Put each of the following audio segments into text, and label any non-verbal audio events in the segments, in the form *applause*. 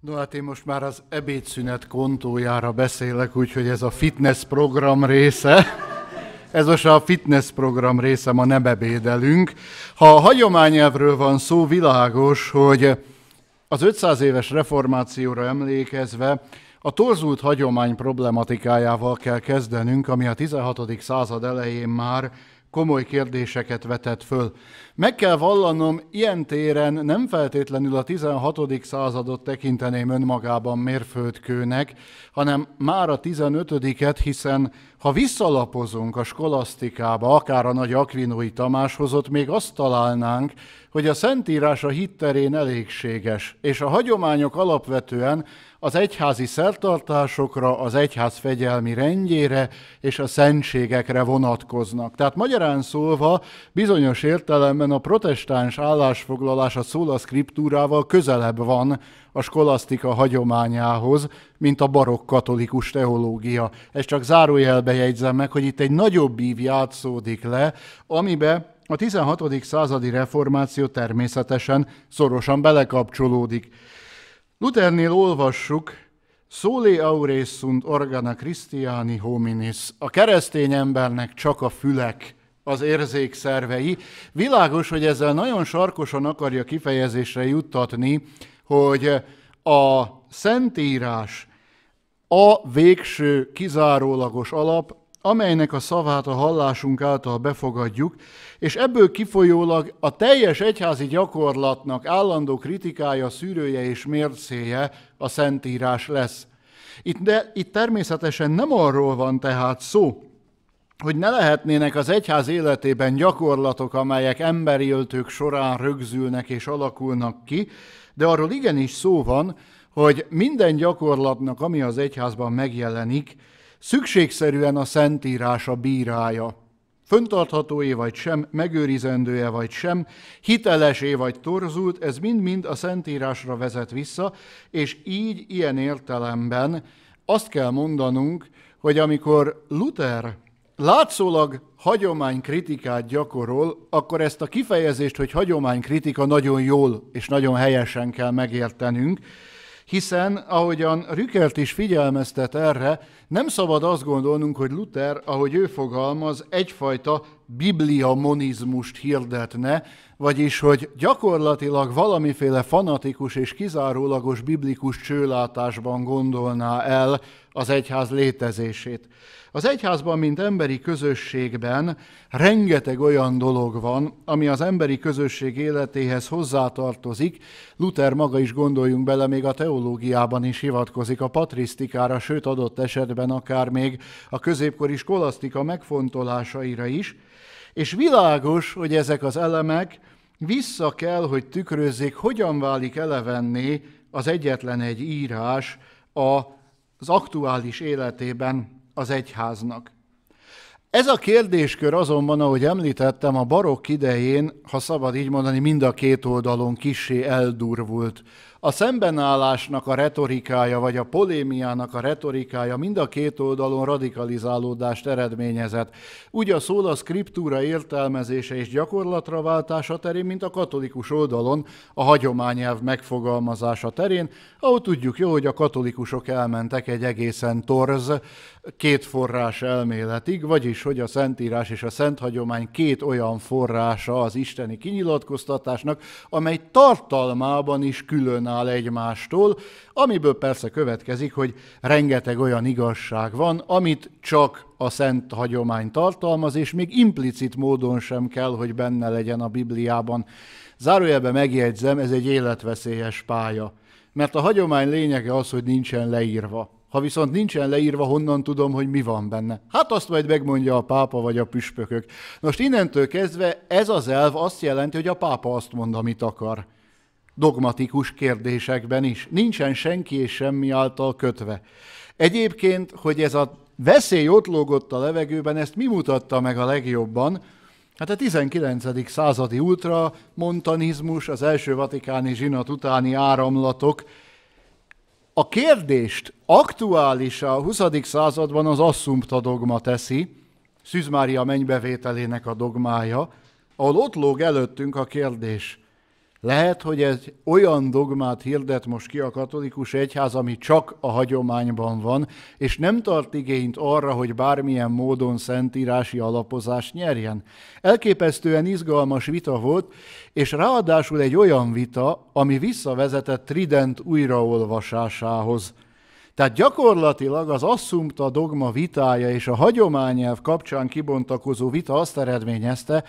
No hát én most már az ebédszünet kontójára beszélek, úgyhogy ez a fitness program része. Ez most a fitness program része, ma nem ebédelünk. Ha a hagyományelvről van szó, világos, hogy az 500 éves reformációra emlékezve a torzult hagyomány problematikájával kell kezdenünk, ami a 16. század elején már komoly kérdéseket vetett föl. Meg kell vallanom, ilyen téren nem feltétlenül a 16. századot tekinteném önmagában mérföldkőnek, hanem már a 15-et, hiszen ha visszalapozunk a skolasztikába, akár a nagy Akvinói Tamáshoz, ott még azt találnánk, hogy a Szentírás a hitterén elégséges, és a hagyományok alapvetően az egyházi szertartásokra, az egyház fegyelmi rendjére és a szentségekre vonatkoznak. Tehát magyarán szólva bizonyos értelemben Különben a protestáns állásfoglalás a szóla szkriptúrával közelebb van a skolasztika hagyományához, mint a barokk katolikus teológia. Ez csak zárójelbe jegyzem meg, hogy itt egy nagyobb ív játszódik le, amibe a 16. századi reformáció természetesen szorosan belekapcsolódik. Luthernél olvassuk, Soli sunt organa Christiani hominis, a keresztény embernek csak a fülek az érzékszervei. Világos, hogy ezzel nagyon sarkosan akarja kifejezésre juttatni, hogy a Szentírás a végső kizárólagos alap, amelynek a szavát a hallásunk által befogadjuk, és ebből kifolyólag a teljes egyházi gyakorlatnak állandó kritikája, szűrője és mércéje a Szentírás lesz. Itt, de, itt természetesen nem arról van tehát szó, hogy ne lehetnének az egyház életében gyakorlatok, amelyek emberi öltők során rögzülnek és alakulnak ki, de arról igenis szó van, hogy minden gyakorlatnak, ami az egyházban megjelenik, szükségszerűen a szentírása bírája. Föntarthatóé vagy sem, megőrizendője vagy sem, hitelesé vagy torzult, ez mind-mind a szentírásra vezet vissza, és így ilyen értelemben azt kell mondanunk, hogy amikor Luther látszólag hagyománykritikát gyakorol, akkor ezt a kifejezést, hogy hagyománykritika nagyon jól és nagyon helyesen kell megértenünk, hiszen, ahogyan Rükert is figyelmeztet erre, nem szabad azt gondolnunk, hogy Luther, ahogy ő fogalmaz, egyfajta bibliamonizmust hirdetne, vagyis hogy gyakorlatilag valamiféle fanatikus és kizárólagos biblikus csőlátásban gondolná el az egyház létezését. Az egyházban, mint emberi közösségben rengeteg olyan dolog van, ami az emberi közösség életéhez hozzátartozik. Luther maga is gondoljunk bele, még a teológiában is hivatkozik a patrisztikára, sőt adott esetben akár még a középkori skolasztika megfontolásaira is. És világos, hogy ezek az elemek vissza kell, hogy tükrözzék, hogyan válik elevenni az egyetlen egy írás az aktuális életében az egyháznak. Ez a kérdéskör azonban, ahogy említettem, a barokk idején, ha szabad így mondani, mind a két oldalon kissé eldurvult a szembenállásnak a retorikája, vagy a polémiának a retorikája mind a két oldalon radikalizálódást eredményezett. Úgy a szól a skriptúra értelmezése és gyakorlatra váltása terén, mint a katolikus oldalon a hagyományelv megfogalmazása terén, ahol tudjuk jó, hogy a katolikusok elmentek egy egészen torz két forrás elméletig, vagyis hogy a Szentírás és a Szent Hagyomány két olyan forrása az isteni kinyilatkoztatásnak, amely tartalmában is külön távol egymástól, amiből persze következik, hogy rengeteg olyan igazság van, amit csak a szent hagyomány tartalmaz, és még implicit módon sem kell, hogy benne legyen a Bibliában. Zárójelben megjegyzem, ez egy életveszélyes pálya, mert a hagyomány lényege az, hogy nincsen leírva. Ha viszont nincsen leírva, honnan tudom, hogy mi van benne? Hát azt majd megmondja a pápa vagy a püspökök. Most innentől kezdve ez az elv azt jelenti, hogy a pápa azt mond, amit akar dogmatikus kérdésekben is. Nincsen senki és semmi által kötve. Egyébként, hogy ez a veszély ott lógott a levegőben, ezt mi mutatta meg a legjobban? Hát a 19. századi ultramontanizmus, az első vatikáni zsinat utáni áramlatok. A kérdést aktuális a 20. században az asszumpta dogma teszi, Szűz Mária mennybevételének a dogmája, ahol ott lóg előttünk a kérdés – lehet, hogy egy olyan dogmát hirdet most ki a katolikus egyház, ami csak a hagyományban van, és nem tart igényt arra, hogy bármilyen módon szentírási alapozást nyerjen. Elképesztően izgalmas vita volt, és ráadásul egy olyan vita, ami visszavezetett Trident újraolvasásához. Tehát gyakorlatilag az asszumta dogma vitája és a hagyományelv kapcsán kibontakozó vita azt eredményezte,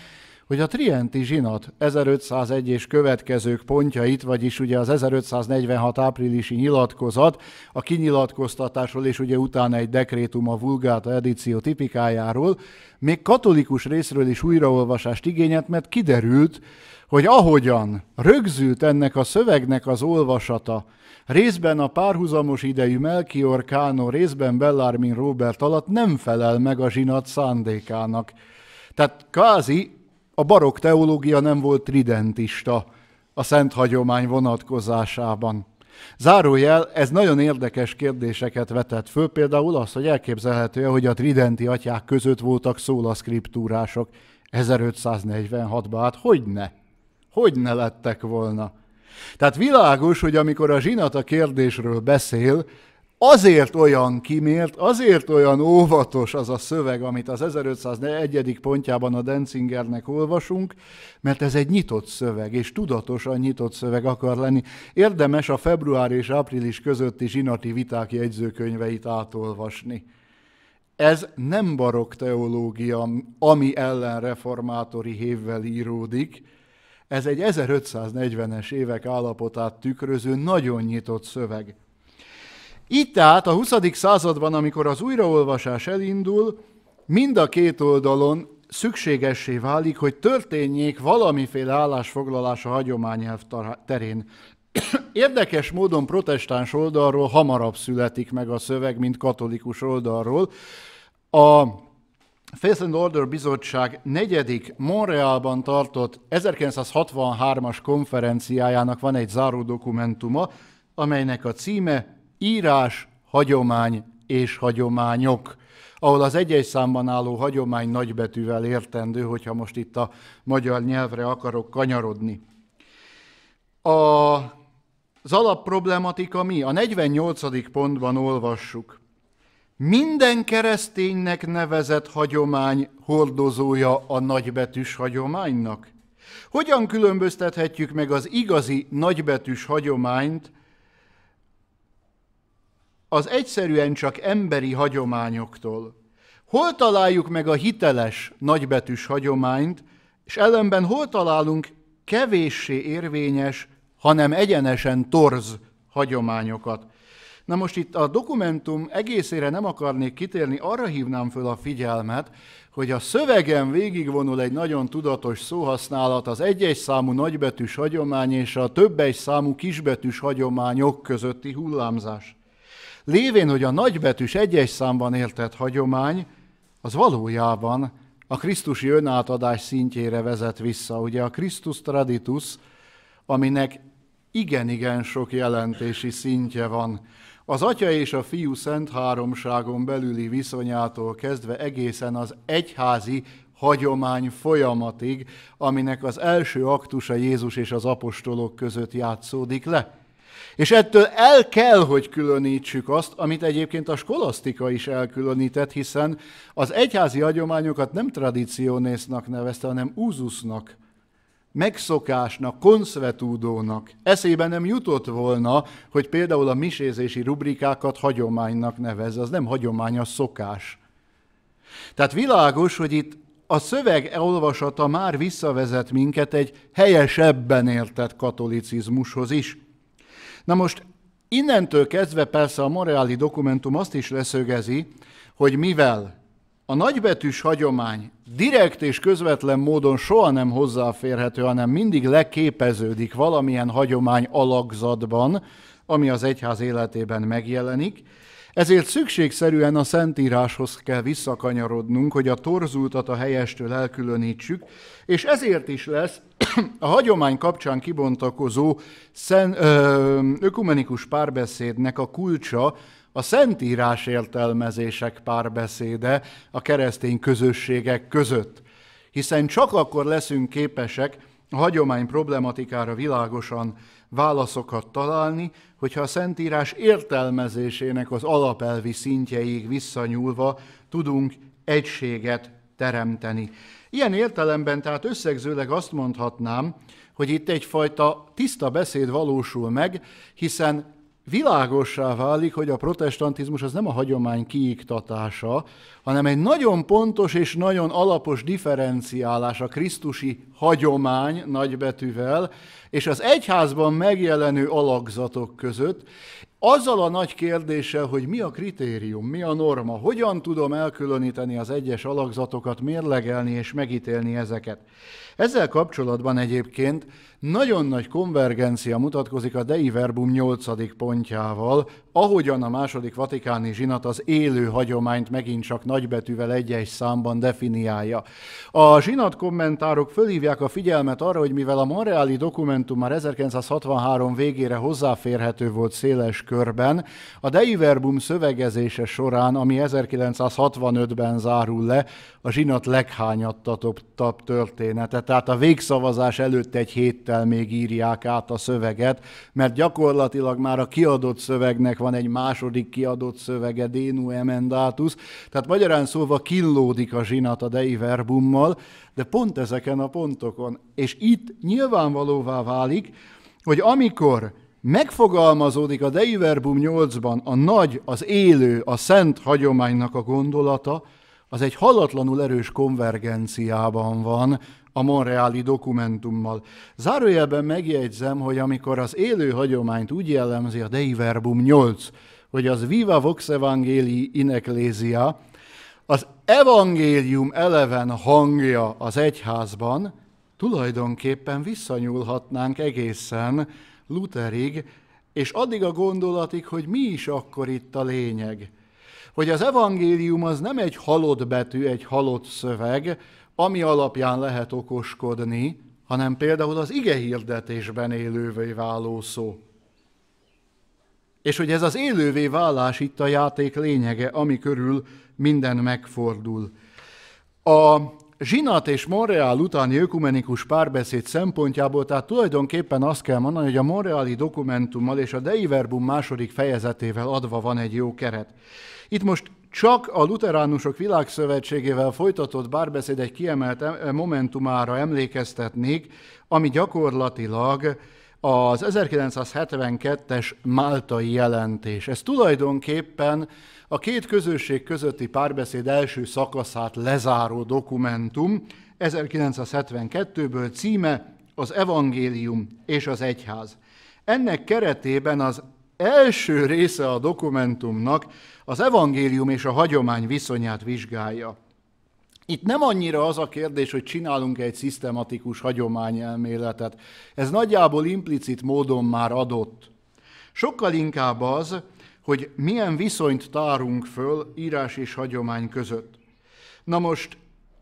hogy a Trienti zsinat 1501 és következők pontjait, vagyis ugye az 1546 áprilisi nyilatkozat, a kinyilatkoztatásról és ugye utána egy dekrétum a vulgáta edíció tipikájáról, még katolikus részről is újraolvasást igényelt, mert kiderült, hogy ahogyan rögzült ennek a szövegnek az olvasata, részben a párhuzamos idejű Melchior Kánó, részben Bellarmin Robert alatt nem felel meg a zsinat szándékának. Tehát Kázi a barokk teológia nem volt tridentista a szent hagyomány vonatkozásában. Zárójel, ez nagyon érdekes kérdéseket vetett föl, például az, hogy elképzelhető hogy a tridenti atyák között voltak szólaszkriptúrások 1546-ban. Hát hogy ne? Hogy ne lettek volna? Tehát világos, hogy amikor a zsinat a kérdésről beszél, azért olyan kimért, azért olyan óvatos az a szöveg, amit az 1501. pontjában a Denzingernek olvasunk, mert ez egy nyitott szöveg, és tudatosan nyitott szöveg akar lenni. Érdemes a február és április közötti zsinati viták jegyzőkönyveit átolvasni. Ez nem barok teológia, ami ellen reformátori hévvel íródik, ez egy 1540-es évek állapotát tükröző, nagyon nyitott szöveg. Így tehát a 20. században, amikor az újraolvasás elindul, mind a két oldalon szükségessé válik, hogy történjék valamiféle állásfoglalás a hagyományelv terén. *coughs* Érdekes módon protestáns oldalról hamarabb születik meg a szöveg, mint katolikus oldalról. A Faith and Order Bizottság negyedik Montrealban tartott 1963-as konferenciájának van egy záró dokumentuma, amelynek a címe írás, hagyomány és hagyományok ahol az egy-egy számban álló hagyomány nagybetűvel értendő, hogyha most itt a magyar nyelvre akarok kanyarodni. A, az alapproblematika mi? A 48. pontban olvassuk. Minden kereszténynek nevezett hagyomány hordozója a nagybetűs hagyománynak? Hogyan különböztethetjük meg az igazi nagybetűs hagyományt az egyszerűen csak emberi hagyományoktól. Hol találjuk meg a hiteles nagybetűs hagyományt, és ellenben hol találunk kevéssé érvényes, hanem egyenesen torz hagyományokat. Na most itt a dokumentum egészére nem akarnék kitérni, arra hívnám föl a figyelmet, hogy a szövegen végigvonul egy nagyon tudatos szóhasználat az egy-egy számú nagybetűs hagyomány és a több-egy számú kisbetűs hagyományok közötti hullámzás lévén, hogy a nagybetűs egyes számban értett hagyomány, az valójában a Krisztusi önátadás szintjére vezet vissza. Ugye a Krisztus traditus, aminek igen-igen sok jelentési szintje van. Az Atya és a Fiú Szent Háromságon belüli viszonyától kezdve egészen az egyházi hagyomány folyamatig, aminek az első aktusa Jézus és az apostolok között játszódik le. És ettől el kell, hogy különítsük azt, amit egyébként a skolasztika is elkülönített, hiszen az egyházi hagyományokat nem tradicionésznak nevezte, hanem úzusznak, megszokásnak, konszvetúdónak. Eszébe nem jutott volna, hogy például a misézési rubrikákat hagyománynak nevez, az nem hagyomány, a szokás. Tehát világos, hogy itt a szöveg olvasata már visszavezet minket egy helyesebben értett katolicizmushoz is. Na most innentől kezdve persze a Moreali dokumentum azt is leszögezi, hogy mivel a nagybetűs hagyomány direkt és közvetlen módon soha nem hozzáférhető, hanem mindig leképeződik valamilyen hagyomány alakzatban, ami az egyház életében megjelenik, ezért szükségszerűen a Szentíráshoz kell visszakanyarodnunk, hogy a torzultat a helyestől elkülönítsük, és ezért is lesz a hagyomány kapcsán kibontakozó szen, ö, ökumenikus párbeszédnek a kulcsa a Szentírás értelmezések párbeszéde a keresztény közösségek között. Hiszen csak akkor leszünk képesek a hagyomány problematikára világosan válaszokat találni, hogyha a Szentírás értelmezésének az alapelvi szintjeig visszanyúlva tudunk egységet teremteni. Ilyen értelemben tehát összegzőleg azt mondhatnám, hogy itt egyfajta tiszta beszéd valósul meg, hiszen világossá válik, hogy a protestantizmus az nem a hagyomány kiiktatása, hanem egy nagyon pontos és nagyon alapos differenciálás a krisztusi hagyomány nagybetűvel, és az egyházban megjelenő alakzatok között, azzal a nagy kérdéssel, hogy mi a kritérium, mi a norma, hogyan tudom elkülöníteni az egyes alakzatokat, mérlegelni és megítélni ezeket. Ezzel kapcsolatban egyébként nagyon nagy konvergencia mutatkozik a Dei Verbum 8. pontjával, ahogyan a második vatikáni zsinat az élő hagyományt megint csak nagybetűvel egy-egy számban definiálja. A zsinat kommentárok fölhívják a figyelmet arra, hogy mivel a Monreali dokumentum már 1963 végére hozzáférhető volt széles körben, a Dei Verbum szövegezése során, ami 1965-ben zárul le, a zsinat leghányattatóbb története tehát a végszavazás előtt egy héttel még írják át a szöveget, mert gyakorlatilag már a kiadott szövegnek van egy második kiadott szövege, Dénu Emendatus, tehát magyarán szólva killódik a zsinat a dei verbummal, de pont ezeken a pontokon. És itt nyilvánvalóvá válik, hogy amikor megfogalmazódik a Dei Verbum 8-ban a nagy, az élő, a szent hagyománynak a gondolata, az egy halatlanul erős konvergenciában van a Monreáli dokumentummal. Zárójelben megjegyzem, hogy amikor az élő hagyományt úgy jellemzi a Dei Verbum 8, hogy az Viva Vox Evangelii in Ecclesia, az evangélium eleven hangja az egyházban, tulajdonképpen visszanyúlhatnánk egészen Lutherig, és addig a gondolatig, hogy mi is akkor itt a lényeg. Hogy az evangélium az nem egy halott betű, egy halott szöveg, ami alapján lehet okoskodni, hanem például az ige hirdetésben élővé váló szó. És hogy ez az élővé válás itt a játék lényege, ami körül minden megfordul. A Zsinat és Montreal utáni ökumenikus párbeszéd szempontjából, tehát tulajdonképpen azt kell mondani, hogy a Montreali dokumentummal és a Dei Verbum második fejezetével adva van egy jó keret. Itt most csak a Luteránusok Világszövetségével folytatott bárbeszéd egy kiemelt eh, momentumára emlékeztetnék, ami gyakorlatilag az 1972-es máltai jelentés. Ez tulajdonképpen a két közösség közötti párbeszéd első szakaszát lezáró dokumentum, 1972-ből címe az Evangélium és az Egyház. Ennek keretében az első része a dokumentumnak az evangélium és a hagyomány viszonyát vizsgálja. Itt nem annyira az a kérdés, hogy csinálunk egy szisztematikus hagyományelméletet. Ez nagyjából implicit módon már adott. Sokkal inkább az, hogy milyen viszonyt tárunk föl írás és hagyomány között. Na most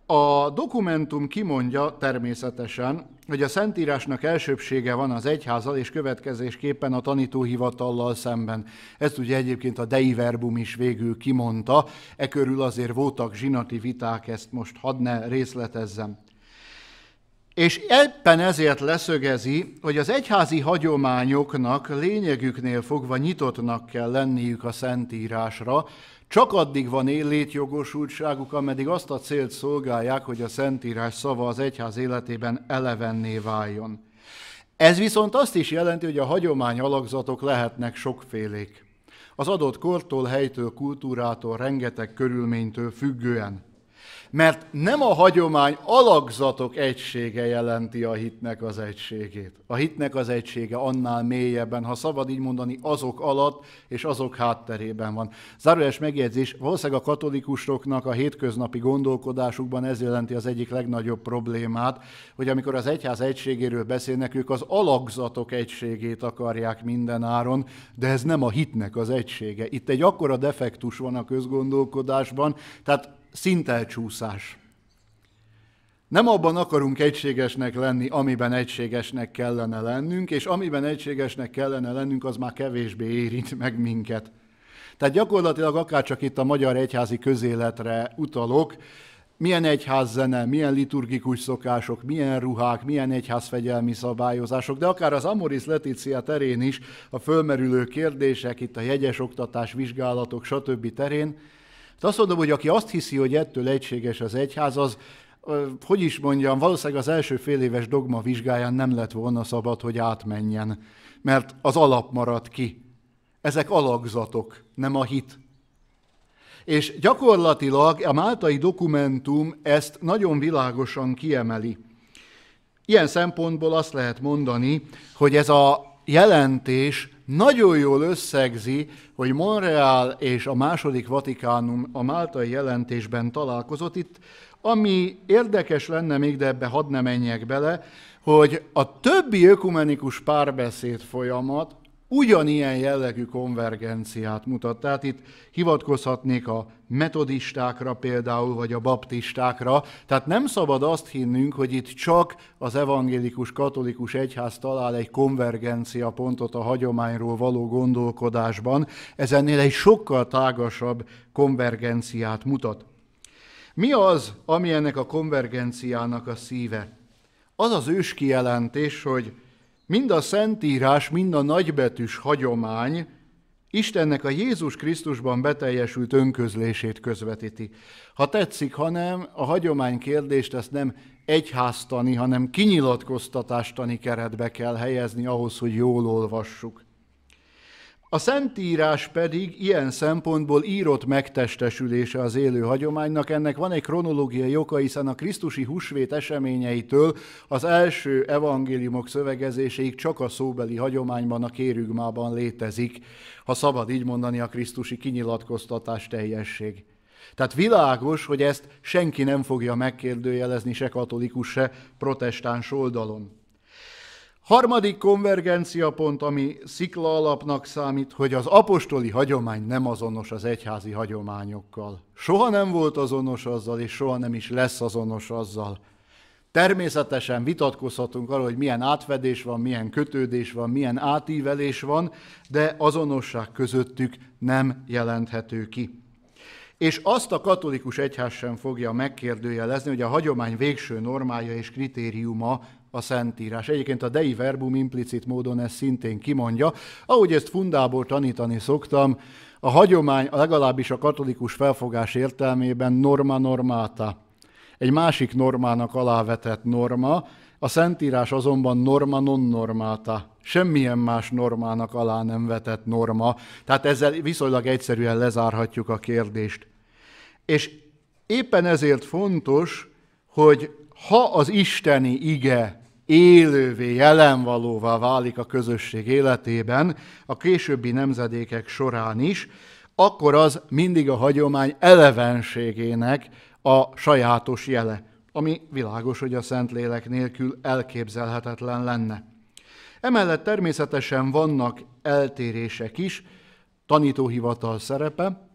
a dokumentum kimondja természetesen, hogy a Szentírásnak elsőbsége van az egyházal és következésképpen a tanítóhivatallal szemben. Ezt ugye egyébként a Dei Verbum is végül kimondta, e körül azért voltak zsinati viták, ezt most hadd ne részletezzem. És ebben ezért leszögezi, hogy az egyházi hagyományoknak lényegüknél fogva nyitottnak kell lenniük a Szentírásra, csak addig van létjogosultságuk, ameddig azt a célt szolgálják, hogy a Szentírás szava az egyház életében elevenné váljon. Ez viszont azt is jelenti, hogy a hagyomány alakzatok lehetnek sokfélék. Az adott kortól, helytől, kultúrától, rengeteg körülménytől függően. Mert nem a hagyomány alakzatok egysége jelenti a hitnek az egységét. A hitnek az egysége annál mélyebben, ha szabad így mondani, azok alatt és azok hátterében van. Zárójeles megjegyzés, valószínűleg a katolikusoknak a hétköznapi gondolkodásukban ez jelenti az egyik legnagyobb problémát, hogy amikor az egyház egységéről beszélnek, ők az alakzatok egységét akarják mindenáron, de ez nem a hitnek az egysége. Itt egy akkora defektus van a közgondolkodásban, tehát szintelcsúszás. Nem abban akarunk egységesnek lenni, amiben egységesnek kellene lennünk, és amiben egységesnek kellene lennünk, az már kevésbé érint meg minket. Tehát gyakorlatilag akár csak itt a magyar egyházi közéletre utalok, milyen egyházzene, milyen liturgikus szokások, milyen ruhák, milyen egyházfegyelmi szabályozások, de akár az Amoris Leticia terén is a fölmerülő kérdések, itt a jegyes oktatás, vizsgálatok, stb. terén, de azt mondom, hogy aki azt hiszi, hogy ettől egységes az egyház, az hogy is mondjam, valószínűleg az első fél éves dogma vizsgáján nem lett volna szabad, hogy átmenjen, mert az alap maradt ki. Ezek alakzatok, nem a hit. És gyakorlatilag a máltai dokumentum ezt nagyon világosan kiemeli. Ilyen szempontból azt lehet mondani, hogy ez a jelentés nagyon jól összegzi, hogy Monreal és a második Vatikánum a máltai jelentésben találkozott. Itt ami érdekes lenne még, de ebbe hadd ne menjek bele, hogy a többi ökumenikus párbeszéd folyamat ugyanilyen jellegű konvergenciát mutat. Tehát itt hivatkozhatnék a metodistákra például, vagy a baptistákra. Tehát nem szabad azt hinnünk, hogy itt csak az evangélikus katolikus egyház talál egy konvergencia pontot a hagyományról való gondolkodásban. Ez ennél egy sokkal tágasabb konvergenciát mutat. Mi az, ami ennek a konvergenciának a szíve? Az az ős kijelentés, hogy Mind a szentírás, mind a nagybetűs hagyomány Istennek a Jézus Krisztusban beteljesült önközlését közvetíti. Ha tetszik, hanem a hagyomány kérdést ezt nem egyháztani, hanem kinyilatkoztatástani keretbe kell helyezni ahhoz, hogy jól olvassuk. A Szentírás pedig ilyen szempontból írott megtestesülése az élő hagyománynak. Ennek van egy kronológiai oka, hiszen a Krisztusi húsvét eseményeitől az első evangéliumok szövegezéséig csak a szóbeli hagyományban, a kérügmában létezik, ha szabad így mondani, a Krisztusi kinyilatkoztatás teljesség. Tehát világos, hogy ezt senki nem fogja megkérdőjelezni se katolikus, se protestáns oldalon. Harmadik konvergencia pont, ami szikla alapnak számít, hogy az apostoli hagyomány nem azonos az egyházi hagyományokkal. Soha nem volt azonos azzal, és soha nem is lesz azonos azzal. Természetesen vitatkozhatunk arról, hogy milyen átfedés van, milyen kötődés van, milyen átívelés van, de azonosság közöttük nem jelenthető ki. És azt a katolikus egyház sem fogja megkérdőjelezni, hogy a hagyomány végső normája és kritériuma a Szentírás. Egyébként a dei verbum implicit módon ezt szintén kimondja. Ahogy ezt fundából tanítani szoktam, a hagyomány legalábbis a katolikus felfogás értelmében norma normáta. Egy másik normának alávetett norma, a Szentírás azonban norma non normáta. Semmilyen más normának alá nem vetett norma. Tehát ezzel viszonylag egyszerűen lezárhatjuk a kérdést. És éppen ezért fontos, hogy ha az isteni ige élővé, jelenvalóvá válik a közösség életében, a későbbi nemzedékek során is, akkor az mindig a hagyomány elevenségének a sajátos jele, ami világos, hogy a Szentlélek nélkül elképzelhetetlen lenne. Emellett természetesen vannak eltérések is, tanítóhivatal szerepe,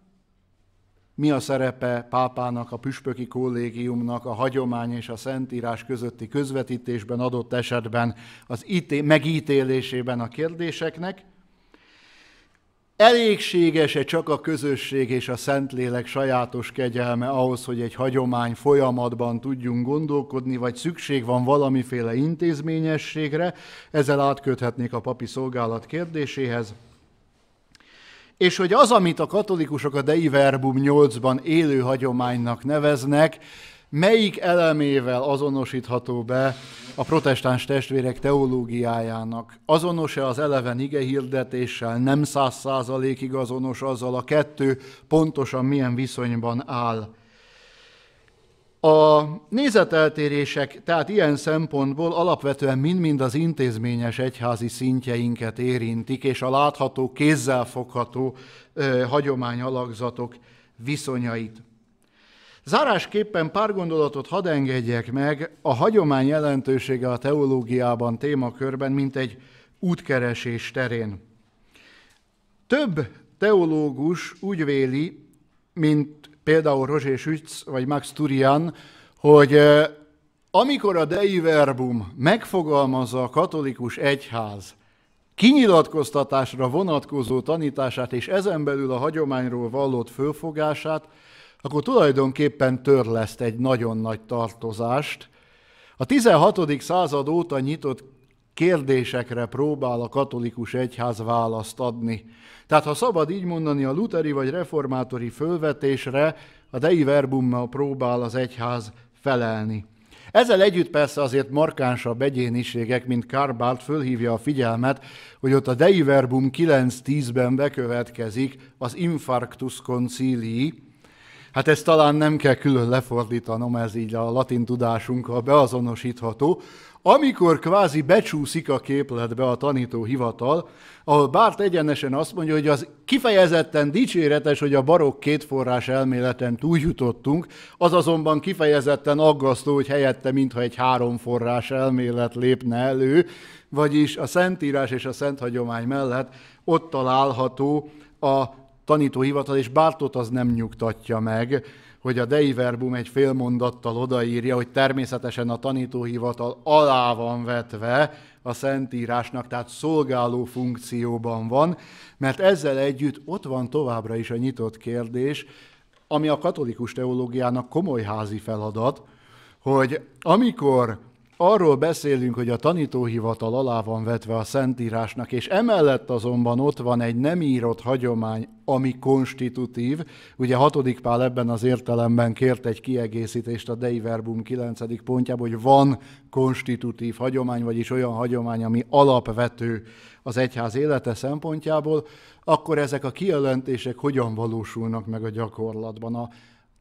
mi a szerepe pápának, a püspöki kollégiumnak, a hagyomány és a szentírás közötti közvetítésben adott esetben az íté- megítélésében a kérdéseknek, Elégséges-e csak a közösség és a Szentlélek sajátos kegyelme ahhoz, hogy egy hagyomány folyamatban tudjunk gondolkodni, vagy szükség van valamiféle intézményességre? Ezzel átköthetnék a papi szolgálat kérdéséhez és hogy az, amit a katolikusok a Dei Verbum 8-ban élő hagyománynak neveznek, melyik elemével azonosítható be a protestáns testvérek teológiájának? Azonos-e az eleven ige hirdetéssel, nem száz százalékig azonos azzal a kettő, pontosan milyen viszonyban áll a nézeteltérések tehát ilyen szempontból alapvetően mind-mind az intézményes egyházi szintjeinket érintik, és a látható, kézzelfogható hagyományalakzatok viszonyait. Zárásképpen pár gondolatot hadd engedjek meg, a hagyomány jelentősége a teológiában, témakörben, mint egy útkeresés terén. Több teológus úgy véli, mint például Roger Schütz vagy Max Turian, hogy eh, amikor a Dei Verbum megfogalmazza a katolikus egyház kinyilatkoztatásra vonatkozó tanítását és ezen belül a hagyományról vallott fölfogását, akkor tulajdonképpen törleszt egy nagyon nagy tartozást. A 16. század óta nyitott kérdésekre próbál a katolikus egyház választ adni. Tehát ha szabad így mondani, a luteri vagy reformátori fölvetésre a dei verbummal próbál az egyház felelni. Ezzel együtt persze azért markánsabb egyéniségek, mint Karbárt fölhívja a figyelmet, hogy ott a Dei Verbum 10 ben bekövetkezik az infarctus concilii, Hát ezt talán nem kell külön lefordítanom, ez így a latin tudásunkkal beazonosítható. Amikor kvázi becsúszik a képletbe a tanító hivatal, ahol Bárt egyenesen azt mondja, hogy az kifejezetten dicséretes, hogy a barokk kétforrás elméleten túljutottunk, az azonban kifejezetten aggasztó, hogy helyette mintha egy háromforrás elmélet lépne elő, vagyis a Szentírás és a Szent Hagyomány mellett ott található a tanítóhivatal, és Bártot az nem nyugtatja meg, hogy a dei verbum egy mondattal odaírja, hogy természetesen a tanítóhivatal alá van vetve a szentírásnak, tehát szolgáló funkcióban van, mert ezzel együtt ott van továbbra is a nyitott kérdés, ami a katolikus teológiának komoly házi feladat, hogy amikor arról beszélünk, hogy a tanítóhivatal alá van vetve a Szentírásnak, és emellett azonban ott van egy nem írott hagyomány, ami konstitutív. Ugye hatodik Pál ebben az értelemben kért egy kiegészítést a Dei Verbum 9. pontjában, hogy van konstitutív hagyomány, vagyis olyan hagyomány, ami alapvető az egyház élete szempontjából, akkor ezek a kijelentések hogyan valósulnak meg a gyakorlatban. A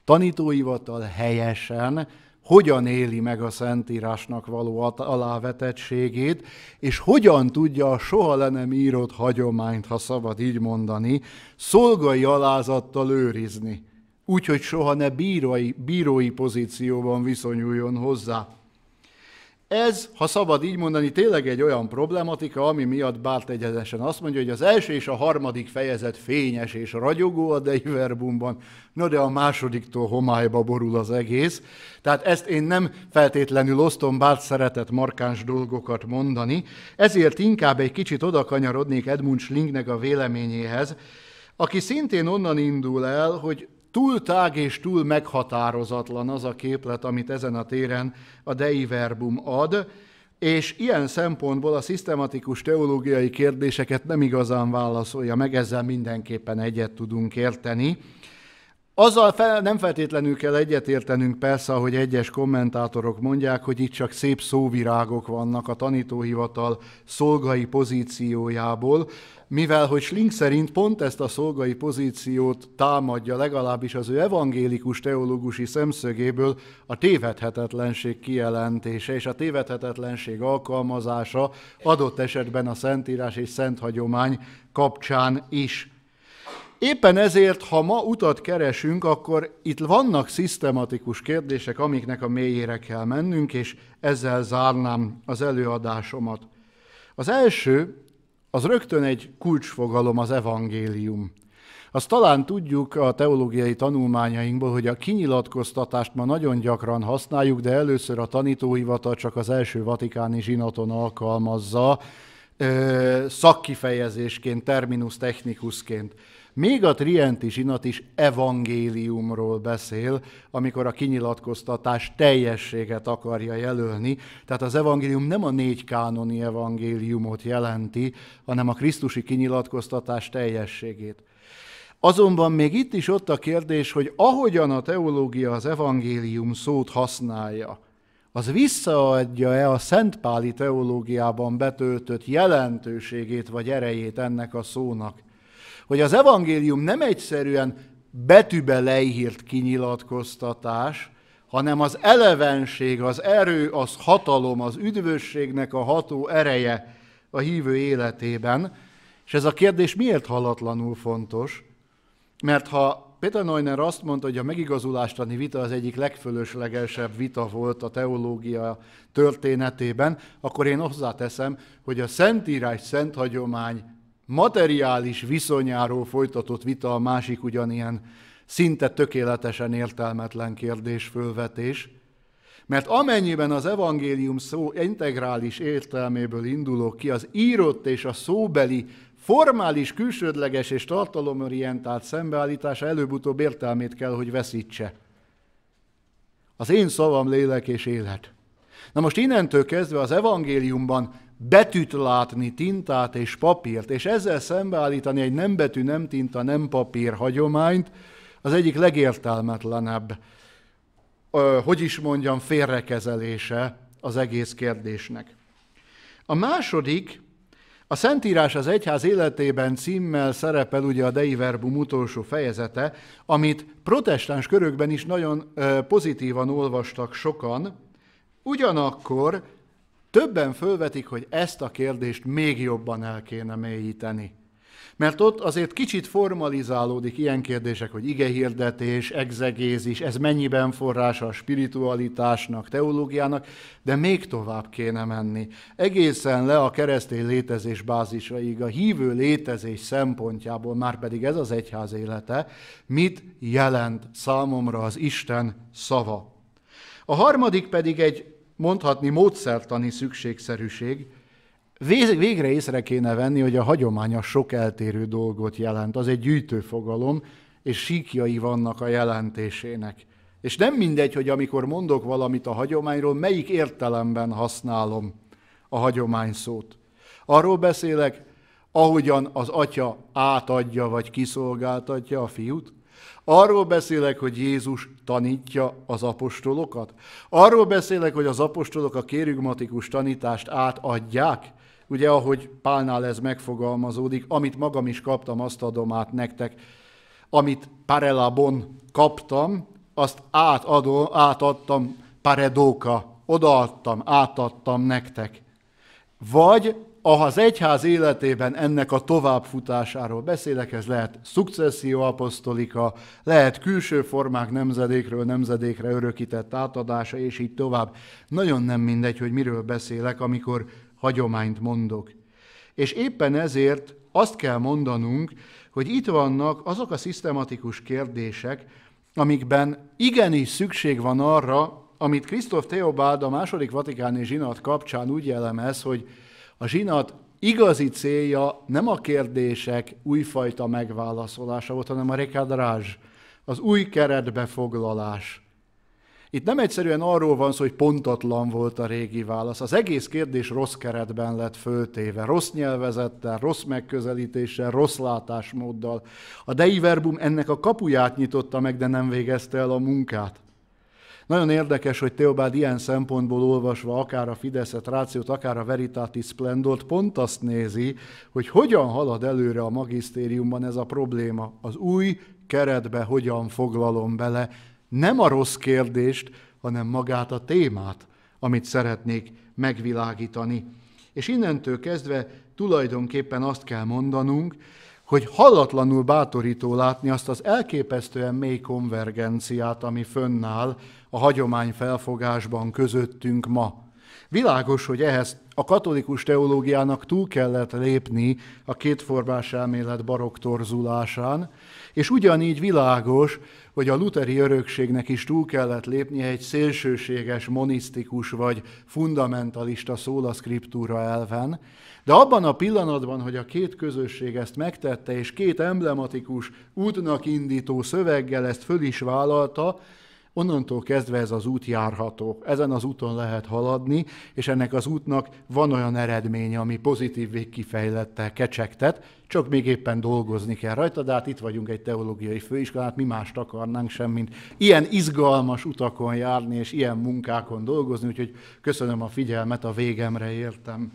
tanítóhivatal helyesen hogyan éli meg a Szentírásnak való alávetettségét, és hogyan tudja a soha le nem írott hagyományt, ha szabad így mondani, szolgai alázattal őrizni, úgyhogy soha ne bírói, bírói pozícióban viszonyuljon hozzá. Ez, ha szabad így mondani, tényleg egy olyan problematika, ami miatt Bárt egyezesen azt mondja, hogy az első és a harmadik fejezet fényes és ragyogó a Deiverbumban, na de a másodiktól homályba borul az egész. Tehát ezt én nem feltétlenül osztom, Bárt szeretett markáns dolgokat mondani, ezért inkább egy kicsit odakanyarodnék Edmund Schlingnek a véleményéhez, aki szintén onnan indul el, hogy Túl tág és túl meghatározatlan az a képlet, amit ezen a téren a dei verbum ad, és ilyen szempontból a szisztematikus teológiai kérdéseket nem igazán válaszolja meg, ezzel mindenképpen egyet tudunk érteni. Azzal fel, nem feltétlenül kell egyetértenünk persze, hogy egyes kommentátorok mondják, hogy itt csak szép szóvirágok vannak a tanítóhivatal szolgai pozíciójából, mivel hogy Schling szerint pont ezt a szolgai pozíciót támadja legalábbis az ő evangélikus teológusi szemszögéből a tévedhetetlenség kijelentése és a tévedhetetlenség alkalmazása adott esetben a Szentírás és Szent Hagyomány kapcsán is. Éppen ezért, ha ma utat keresünk, akkor itt vannak szisztematikus kérdések, amiknek a mélyére kell mennünk, és ezzel zárnám az előadásomat. Az első, az rögtön egy kulcsfogalom az evangélium. Azt talán tudjuk a teológiai tanulmányainkból, hogy a kinyilatkoztatást ma nagyon gyakran használjuk, de először a tanítóhivatal csak az első vatikáni zsinaton alkalmazza, szakkifejezésként, terminus technikusként. Még a Trienti zsinat is evangéliumról beszél, amikor a kinyilatkoztatás teljességet akarja jelölni. Tehát az evangélium nem a négy kánoni evangéliumot jelenti, hanem a krisztusi kinyilatkoztatás teljességét. Azonban még itt is ott a kérdés, hogy ahogyan a teológia az evangélium szót használja, az visszaadja-e a Szentpáli teológiában betöltött jelentőségét vagy erejét ennek a szónak? hogy az evangélium nem egyszerűen betűbe leírt kinyilatkoztatás, hanem az elevenség, az erő, az hatalom, az üdvösségnek a ható ereje a hívő életében. És ez a kérdés miért halatlanul fontos? Mert ha Peter Neuner azt mondta, hogy a megigazulástani vita az egyik legfölöslegesebb vita volt a teológia történetében, akkor én hozzáteszem, hogy a Szentírás szent hagyomány materiális viszonyáról folytatott vita a másik ugyanilyen szinte tökéletesen értelmetlen kérdés, fölvetés, mert amennyiben az evangélium szó integrális értelméből indulok ki, az írott és a szóbeli formális, külsődleges és tartalomorientált szembeállítása előbb-utóbb értelmét kell, hogy veszítse. Az én szavam lélek és élet. Na most innentől kezdve az evangéliumban betűt látni, tintát és papírt, és ezzel szembeállítani egy nem betű, nem tinta, nem papír hagyományt, az egyik legértelmetlenebb, hogy is mondjam, félrekezelése az egész kérdésnek. A második, a Szentírás az Egyház életében címmel szerepel ugye a Dei Verbum utolsó fejezete, amit protestáns körökben is nagyon pozitívan olvastak sokan, ugyanakkor Többen fölvetik, hogy ezt a kérdést még jobban el kéne mélyíteni. Mert ott azért kicsit formalizálódik ilyen kérdések, hogy igehirdetés, egzegézis, ez mennyiben forrása a spiritualitásnak, teológiának, de még tovább kéne menni. Egészen le a keresztény létezés bázisaig, a hívő létezés szempontjából, már pedig ez az egyház élete, mit jelent számomra az Isten szava. A harmadik pedig egy mondhatni módszertani szükségszerűség, végre észre kéne venni, hogy a a sok eltérő dolgot jelent. Az egy gyűjtőfogalom, és síkjai vannak a jelentésének. És nem mindegy, hogy amikor mondok valamit a hagyományról, melyik értelemben használom a hagyomány szót. Arról beszélek, ahogyan az atya átadja vagy kiszolgáltatja a fiút, Arról beszélek, hogy Jézus tanítja az apostolokat. Arról beszélek, hogy az apostolok a kérügmatikus tanítást átadják, ugye ahogy Pálnál ez megfogalmazódik, amit magam is kaptam, azt adom át nektek, amit Parelabon kaptam, azt átadó, átadtam Paredóka, odaadtam, átadtam nektek. Vagy az egyház életében ennek a továbbfutásáról beszélek, ez lehet szukcesszió apostolika, lehet külső formák nemzedékről nemzedékre örökített átadása, és így tovább. Nagyon nem mindegy, hogy miről beszélek, amikor hagyományt mondok. És éppen ezért azt kell mondanunk, hogy itt vannak azok a szisztematikus kérdések, amikben igenis szükség van arra, amit Krisztóf Teobáld a második vatikáni zsinat kapcsán úgy jellemez, hogy a zsinat igazi célja nem a kérdések újfajta megválaszolása volt, hanem a rekadrázs, az új keretbe foglalás. Itt nem egyszerűen arról van szó, hogy pontatlan volt a régi válasz. Az egész kérdés rossz keretben lett föltéve, rossz nyelvezettel, rossz megközelítéssel, rossz látásmóddal. A Verbum ennek a kapuját nyitotta meg, de nem végezte el a munkát. Nagyon érdekes, hogy Teobád ilyen szempontból olvasva akár a Fideszet, Rációt, akár a Veritatis Splendort pont azt nézi, hogy hogyan halad előre a magisztériumban ez a probléma. Az új keretbe hogyan foglalom bele nem a rossz kérdést, hanem magát a témát, amit szeretnék megvilágítani. És innentől kezdve tulajdonképpen azt kell mondanunk, hogy hallatlanul bátorító látni azt az elképesztően mély konvergenciát, ami fönnáll a hagyomány felfogásban közöttünk ma. Világos, hogy ehhez a katolikus teológiának túl kellett lépni a kétformás elmélet barokk torzulásán, és ugyanígy világos, hogy a luteri örökségnek is túl kellett lépnie egy szélsőséges, monisztikus vagy fundamentalista szólaszkriptúra elven, de abban a pillanatban, hogy a két közösség ezt megtette, és két emblematikus útnak indító szöveggel ezt föl is vállalta, Onnantól kezdve ez az út járható, ezen az úton lehet haladni, és ennek az útnak van olyan eredménye, ami pozitív végkifejlettel kecsegtet, csak még éppen dolgozni kell rajta, de hát itt vagyunk egy teológiai főiskolát, mi mást akarnánk sem, mint ilyen izgalmas utakon járni és ilyen munkákon dolgozni, úgyhogy köszönöm a figyelmet, a végemre értem.